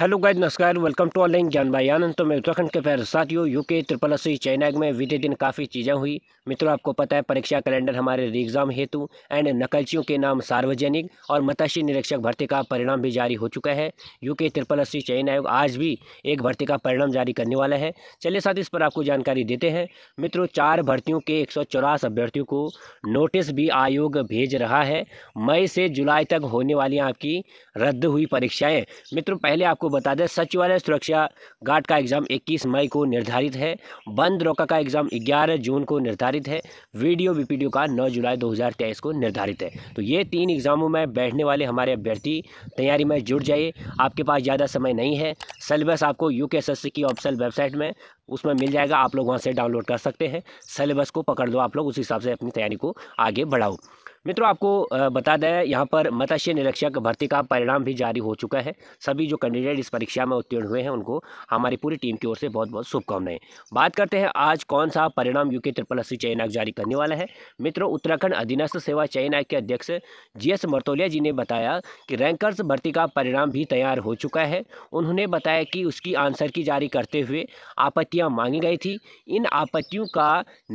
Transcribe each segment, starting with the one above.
hello guys नमस्कार welcome to online Gyan Bhai आनंद तो मैं उत्तराखंड के प्यारे साथियों यूके त्रिपल सी चाइना में बीते दिन काफ़ी चीज़ें हुई मित्रों आपको पता है परीक्षा कैलेंडर हमारे री एग्ज़ाम हेतु एंड नकलचियों के नाम सार्वजनिक और मताशी निरीक्षक भर्ती का परिणाम भी जारी हो चुका है यूके त्रिपल सी चयन आयोग आज भी एक भर्ती का परिणाम जारी करने वाला है चलिए साथ इस पर आपको जानकारी देते हैं मित्रों चार भर्तियों के एक अभ्यर्थियों को नोटिस भी आयोग भेज रहा है मई से जुलाई तक होने वाली आपकी रद्द हुई परीक्षाएँ मित्रों पहले आपको बता दें सचिवालय सुरक्षा गार्ड का एग्ज़ाम 21 मई को निर्धारित है बंद रोका का एग्ज़ाम 11 जून को निर्धारित है वीडियो वीपीडियो का 9 जुलाई 2023 को निर्धारित है तो ये तीन एग्ज़ामों में बैठने वाले हमारे अभ्यर्थी तैयारी में जुट जाइए आपके पास ज़्यादा समय नहीं है सिलेबस आपको यू की ऑप्शन वेबसाइट में उसमें मिल जाएगा आप लोग वहाँ से डाउनलोड कर सकते हैं सिलेबस को पकड़ दो आप लोग उस हिसाब से अपनी तैयारी को आगे बढ़ाओ मित्रों आपको बता दें यहाँ पर मत्स्य निरीक्षक भर्ती का परिणाम भी जारी हो चुका है सभी जो कैंडिडेट इस परीक्षा में उत्तीर्ण हुए हैं उनको हमारी पूरी टीम की ओर से बहुत बहुत शुभकामनाएं बात करते हैं आज कौन सा परिणाम यूके ट्रिपल एस चयन आयोग जारी करने वाला है मित्रों उत्तराखंड अधीनस्थ सेवा चयन आयोग के अध्यक्ष जी एस मर्तोलिया जी ने बताया कि रैंकर्स भर्ती का परिणाम भी तैयार हो चुका है उन्होंने बताया कि उसकी आंसर की जारी करते हुए आपत्तियाँ मांगी गई थी इन आपत्तियों का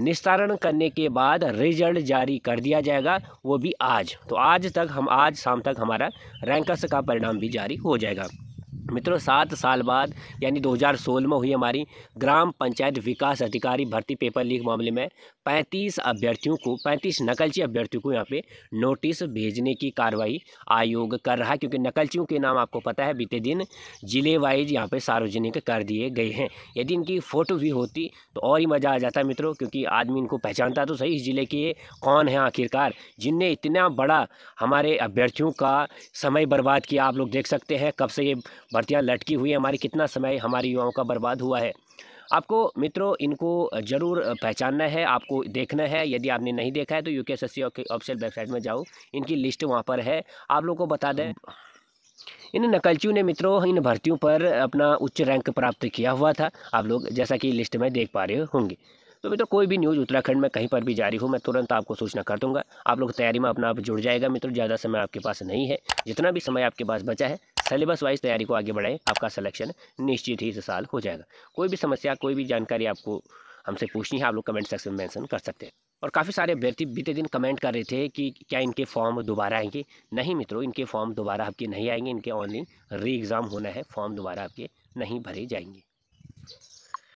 निस्तारण करने के बाद रिजल्ट जारी कर दिया जाएगा वो भी आज तो आज तक हम आज शाम तक हमारा रैंकर्स का परिणाम भी जारी हो जाएगा मित्रों सात साल बाद यानी 2016 में हुई हमारी ग्राम पंचायत विकास अधिकारी भर्ती पेपर लीक मामले में 35 अभ्यर्थियों को 35 नकलची अभ्यर्थियों को यहाँ पे नोटिस भेजने की कार्रवाई आयोग कर रहा है क्योंकि नकलचियों के नाम आपको पता है बीते दिन जिले वाइज यहाँ पे सार्वजनिक कर दिए गए हैं यदि इनकी फ़ोटो भी होती तो और ही मज़ा आ जाता मित्रों क्योंकि आदमी इनको पहचानता तो सही इस जिले के कौन है आखिरकार जिनने इतना बड़ा हमारे अभ्यर्थियों का समय बर्बाद किया आप लोग देख सकते हैं कब से ये भर्तियाँ लटकी हुई हैं हमारी कितना समय हमारे युवाओं का बर्बाद हुआ है आपको मित्रों इनको ज़रूर पहचानना है आपको देखना है यदि आपने नहीं देखा है तो U K S S C official website में जाओ इनकी लिस्ट वहाँ पर है आप लोगों को बता दें इन नकलचियों ने मित्रों इन भर्तियों पर अपना उच्च रैंक प्राप्त किया हुआ था आप लोग जैसा कि लिस्ट में देख पा रहे होंगे तो मित्रों कोई भी न्यूज़ उत्तराखंड में कहीं पर भी जारी हो मैं तुरंत आपको सूचना कर दूंगा आप लोग तैयारी में अपना आप जुड़ जाएगा मित्रों ज़्यादा समय आपके पास नहीं है जितना भी समय आपके पास बचा है सिलेबस वाइज तैयारी को आगे बढ़ाएं आपका सिलेक्शन निश्चित ही इस साल हो जाएगा कोई भी समस्या कोई भी जानकारी आपको हमसे पूछनी है आप लोग कमेंट सेक्शन में मैंसन कर सकते हैं और काफ़ी सारे अभ्यर्थी बीते दिन कमेंट कर रहे थे कि क्या इनके फॉर्म दोबारा आएंगे नहीं मित्रों इनके फॉर्म दोबारा आपके नहीं आएंगे इनके ऑनलाइन री एग्ज़ाम होना है फॉर्म दोबारा आपके नहीं भरे जाएंगे